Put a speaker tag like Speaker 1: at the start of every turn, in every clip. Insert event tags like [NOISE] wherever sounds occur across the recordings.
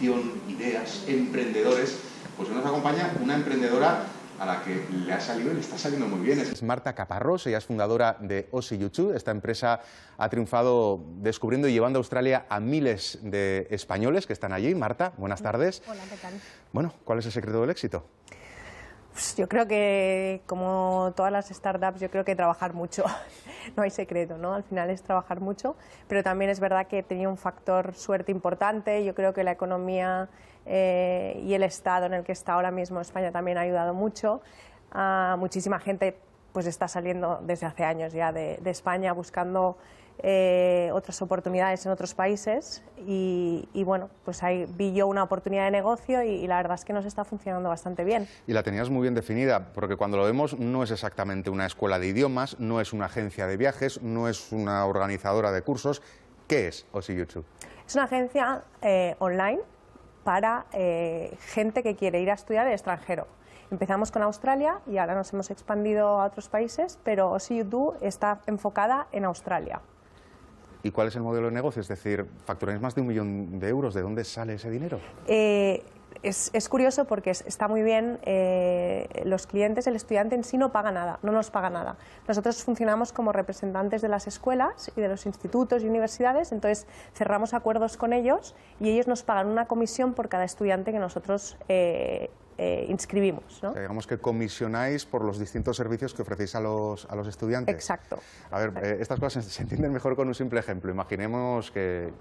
Speaker 1: ideas, emprendedores, pues nos acompaña una emprendedora a la que le ha salido y le está saliendo muy bien. Es Marta Caparrós, ella es fundadora de Osi YouTube. Esta empresa ha triunfado descubriendo y llevando a Australia a miles de españoles que están allí. Marta, buenas tardes. Hola, ¿qué tal? Bueno, ¿cuál es el secreto del éxito? Pues yo creo
Speaker 2: que, como todas las startups, yo creo que trabajar mucho, [LAUGHS] no hay secreto, ¿no? Al final es trabajar mucho, pero también es verdad que tenía un factor suerte importante. Yo creo que la economía eh, y el estado en el que está ahora mismo España también ha ayudado mucho. Ah, muchísima gente pues está saliendo desde hace años ya de España buscando eh, otras oportunidades en otros países y, bueno, pues ahí vi yo una oportunidad de negocio y, la verdad es que nos está funcionando bastante bien.
Speaker 1: Y la tenías muy bien definida, porque cuando lo vemos no es exactamente una escuela de idiomas, no es una agencia de viajes, no es una organizadora de cursos. ¿Qué es OCU2?
Speaker 2: Es una agencia eh, online para eh, gente que quiere ir a estudiar al extranjero. Empezamos con Australia y ahora nos hemos expandido a otros países, pero OCU2 está enfocada en Australia.
Speaker 1: ¿Y cuál es el modelo de negocio? Es decir, facturáis más de un millón de euros. ¿De dónde sale ese dinero?
Speaker 2: Eh, es, curioso porque está muy bien, eh, los clientes, el estudiante en sí no paga nada, no nos paga nada. Nosotros funcionamos como representantes de las escuelas y de los institutos y universidades, entonces cerramos acuerdos con ellos y ellos nos pagan una comisión por cada estudiante que nosotros eh, eh,
Speaker 1: inscribimos. digamos que comisionáis por los distintos servicios que ofrecéis a los, a los estudiantes. Exacto. A ver, eh, estas cosas se entienden mejor con un simple ejemplo. Imaginemos que,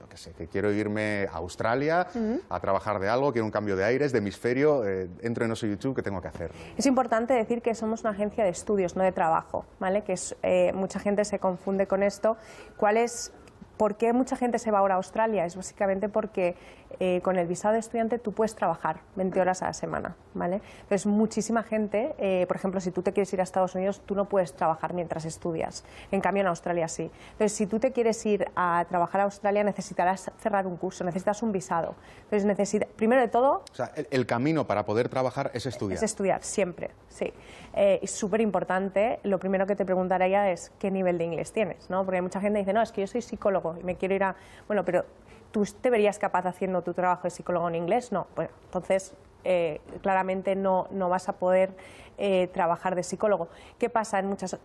Speaker 1: quiero irme a Australia a trabajar de algo, quiero un cambio de aires, de hemisferio, eh, entro en Oso YouTube, ¿qué tengo que hacer?
Speaker 2: Es importante decir que somos una agencia de estudios, no de trabajo, ¿vale? Que es, eh, mucha gente se confunde con esto. ¿Cuál es ¿Por qué mucha gente se va ahora a Australia? Es básicamente porque eh, con el visado de estudiante tú puedes trabajar 20 horas a la semana, ¿vale? Entonces muchísima gente, eh, por ejemplo, si tú te quieres ir a Estados Unidos, tú no puedes trabajar mientras estudias. En cambio en Australia sí. Entonces si tú te quieres ir a trabajar a Australia necesitarás cerrar un curso, necesitas un visado. Entonces primero de todo...
Speaker 1: O sea, el, camino para poder trabajar es estudiar. Es
Speaker 2: estudiar, siempre, sí. es eh, súper importante, lo primero que te preguntaría es qué nivel de inglés tienes, ¿no? Porque mucha gente dice, no, es que yo soy psicólogo y me quiero ir a... Bueno, pero tú te verías capaz haciendo tu trabajo de psicólogo en inglés, no. pues entonces eh, claramente no, no, vas a poder eh, trabajar de psicólogo. ¿Qué pasa? En muchas,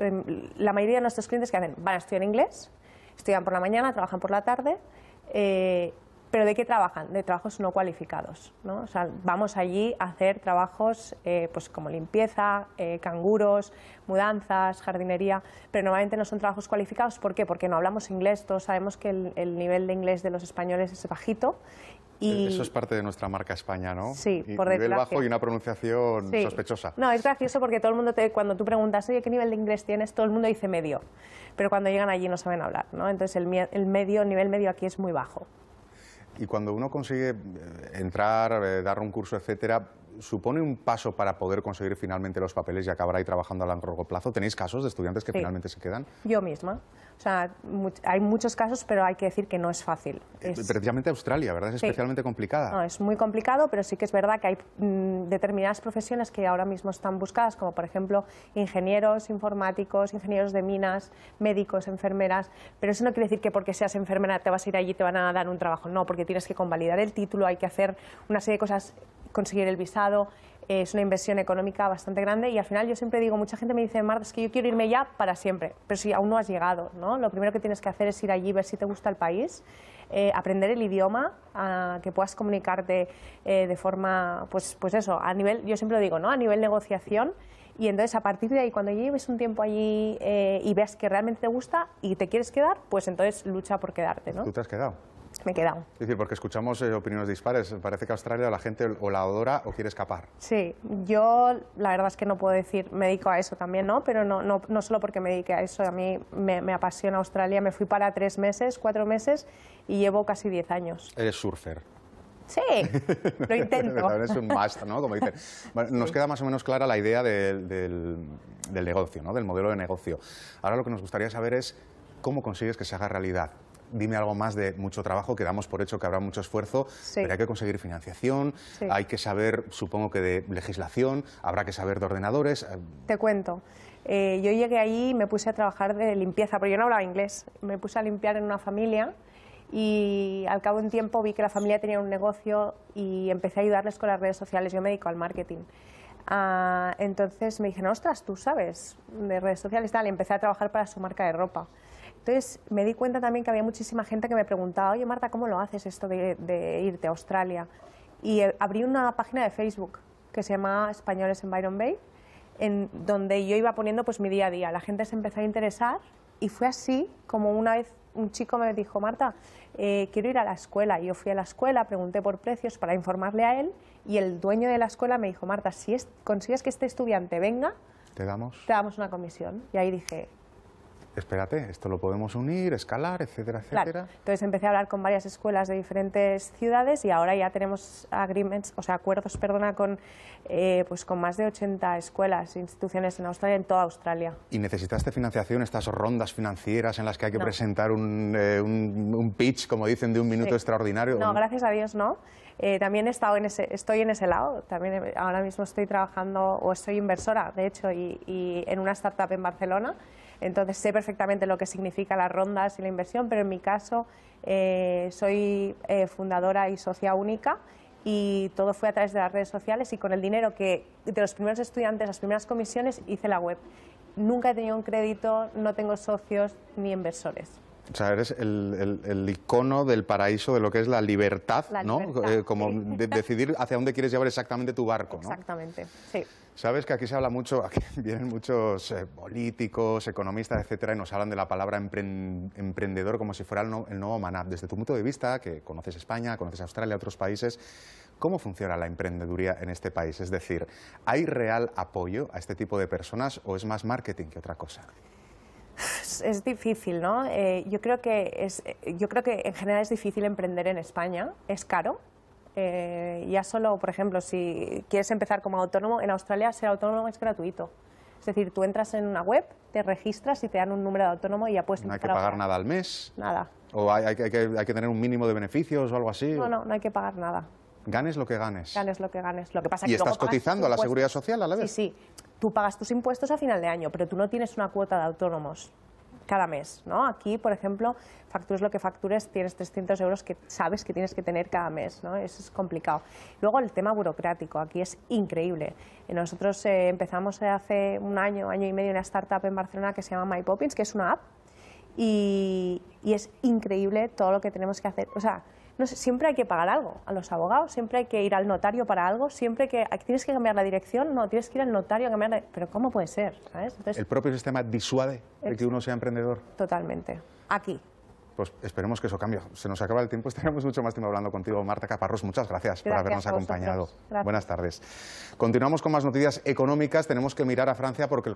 Speaker 2: la mayoría de nuestros clientes que hacen van a estudiar inglés, estudian por la mañana, trabajan por la tarde eh, pero ¿de qué trabajan? De trabajos no cualificados. ¿no? O sea, vamos allí a hacer trabajos eh, pues como limpieza, eh, canguros, mudanzas, jardinería, pero normalmente no son trabajos cualificados. ¿Por qué? Porque no hablamos inglés, todos sabemos que el, nivel de inglés de los españoles es bajito y... Eh, eso es
Speaker 1: parte de nuestra marca España, ¿no? Sí, por Nivel bajo y una pronunciación sospechosa. No,
Speaker 2: es gracioso porque todo el mundo, te, cuando tú preguntas, oye, ¿qué nivel de inglés tienes? Todo el mundo dice medio, pero cuando llegan allí no saben hablar, ¿no? Entonces el, el medio, el nivel medio aquí es muy bajo.
Speaker 1: Y cuando uno consigue eh, entrar, eh, dar un curso, etcétera, supone un paso para poder conseguir finalmente los papeles y acabar ahí trabajando a largo plazo? ¿Tenéis casos de estudiantes que finalmente se quedan?
Speaker 2: Yo misma. O sea, hay muchos casos, pero hay que decir que no es fácil. Eh,
Speaker 1: precisamente Australia, ¿verdad? Es especialmente complicada. No,
Speaker 2: es muy complicado, pero sí que es verdad que hay mm, determinadas profesiones que ahora mismo están buscadas, como por ejemplo ingenieros, informáticos, ingenieros de minas, médicos, enfermeras. Pero eso no quiere decir que porque seas enfermera te vas a ir allí y te van a dar un trabajo. No, porque tienes que convalidar el título, hay que hacer una serie de cosas, conseguir el visado eh, es una inversión económica bastante grande y al final yo siempre digo, mucha gente me dice, Marta, es que yo quiero irme ya para siempre, pero si aún no has llegado, ¿no? Lo primero que tienes que hacer es ir allí, ver si te gusta el país, eh, aprender el idioma, a, que puedas comunicarte eh, de forma, pues, pues eso, a nivel, yo siempre lo digo, ¿no? A nivel negociación y entonces a partir de ahí, cuando lleves un tiempo allí y veas que realmente te gusta y te quieres quedar, pues entonces lucha por quedarte, ¿no? ¿Tú te has quedado? me he quedado.
Speaker 1: Es decir, porque escuchamos eh, opiniones dispares. Parece que Australia la gente o la adora o quiere escapar.
Speaker 2: Sí, yo la verdad es que no puedo decir, me dedico a eso también, ¿no? Pero no, no, no solo porque me dedique a eso, a mí me, apasiona Australia. Me fui para tres meses, cuatro meses y llevo casi diez años.
Speaker 1: Eres surfer. Sí, lo intento. [LAUGHS] es un must, ¿no? Como dicen. Bueno, Nos queda más o menos clara la idea del, del negocio, ¿no? Del modelo de negocio. Ahora lo que nos gustaría saber es cómo consigues que se haga realidad dime algo más de mucho trabajo, que damos por hecho que habrá mucho esfuerzo, Habrá que conseguir financiación, hay que saber, supongo que de legislación, habrá que saber de ordenadores. Eh.
Speaker 2: Te cuento. Eh, yo llegué ahí y me puse a trabajar de limpieza, porque yo no hablaba inglés. Me puse a limpiar en una familia y al cabo de un tiempo vi que la familia tenía un negocio y empecé a ayudarles con las redes sociales. Yo me dedico al marketing. Ah, entonces me dijeron, ostras, tú sabes de redes sociales tal. Y empecé a trabajar para su marca de ropa. Entonces me di cuenta también que había muchísima gente que me preguntaba, oye Marta, ¿cómo lo haces esto de, irte a Australia? Y eh, abrí una página de Facebook que se llama Españoles en Byron Bay, en donde yo iba poniendo pues mi día a día. La gente se empezó a interesar y fue así como una vez un chico me dijo, Marta, eh, quiero ir a la escuela. Y yo fui a la escuela, pregunté por precios para informarle a él y el dueño de la escuela me dijo, Marta, si consigues que este estudiante venga, te damos una comisión. Y ahí dije,
Speaker 1: espérate, esto lo podemos unir, escalar, etcétera, etcétera.
Speaker 2: Entonces empecé a hablar con varias escuelas de diferentes ciudades y ahora ya tenemos agreements, o sea, acuerdos, perdona, con, eh, pues con más de 80 escuelas, e instituciones en Australia, en toda Australia.
Speaker 1: ¿Y necesitaste financiación, estas rondas financieras en las que hay que presentar eh, un, un, pitch, como dicen, de un minuto extraordinario? No, gracias
Speaker 2: a Dios no. Eh, también estoy en ese lado. También eh, ahora mismo estoy trabajando o soy inversora, de hecho, y, en una startup en Barcelona. Entonces sé perfectamente lo que significa las rondas y la inversión, pero en mi caso eh, soy fundadora y socia única y todo fue a través de las redes sociales y con el dinero que de los primeros estudiantes, las primeras comisiones, hice la web. Nunca he tenido un crédito, no tengo socios ni inversores
Speaker 1: eres el, icono del paraíso de lo que es la libertad, ¿no? Eh, como decidir hacia dónde quieres llevar exactamente tu barco, ¿no? Exactamente, sí. Sabes que aquí se habla mucho, aquí [LAUGHS] vienen muchos eh, políticos, economistas, etcétera, y nos hablan de la palabra emprendedor como si fuera el, el nuevo maná. Desde tu punto de vista, que conoces España, conoces Australia, otros países, ¿cómo funciona la emprendeduría en este país? Es decir, ¿hay real apoyo a este tipo de personas o es más marketing que otra cosa?
Speaker 2: es, difícil, ¿no? Eh, yo, creo que es, eh, yo creo que en general es difícil emprender en España, es caro. Eh, ya solo, por ejemplo, si quieres empezar como autónomo, en Australia ser autónomo es gratuito. Es decir, tú entras en una web, te registras y te dan un número de autónomo y ya puedes... No hay que pagar
Speaker 1: nada al mes. Nada. ¿O hay, que, hay que tener un mínimo de beneficios o algo así? No,
Speaker 2: no, no hay que pagar nada.
Speaker 1: Ganes lo que ganes.
Speaker 2: Ganes lo que ganes. pasa ¿Y estás cotizando a la seguridad social a la vez? Sí, sí. Tú pagas tus impuestos a final de año, pero tú no tienes una cuota de autónomos cada mes. ¿no? Aquí, por ejemplo, factures lo que factures, tienes 300 euros que sabes que tienes que tener cada mes. ¿no? Eso es complicado. Luego el tema burocrático, aquí es increíble. Eh, nosotros eh, empezamos hace un año, año y medio, una startup en Barcelona que se llama My Poppins, que es una app, y, y es increíble todo lo que tenemos que hacer. O sea, no sé, siempre hay que pagar algo a los abogados, siempre hay que ir al notario para algo, siempre que tienes que cambiar la dirección, no, tienes que ir al notario a cambiar la... Pero ¿cómo puede ser? ¿El
Speaker 1: propio sistema disuade de que uno sea emprendedor? Totalmente. Aquí. Pues esperemos que eso cambie. Se nos acaba el tiempo, estaremos mucho más tiempo hablando contigo. Marta Caparrós, muchas gracias, por habernos acompañado. Buenas tardes. Continuamos con más noticias económicas. Tenemos que mirar a Francia porque el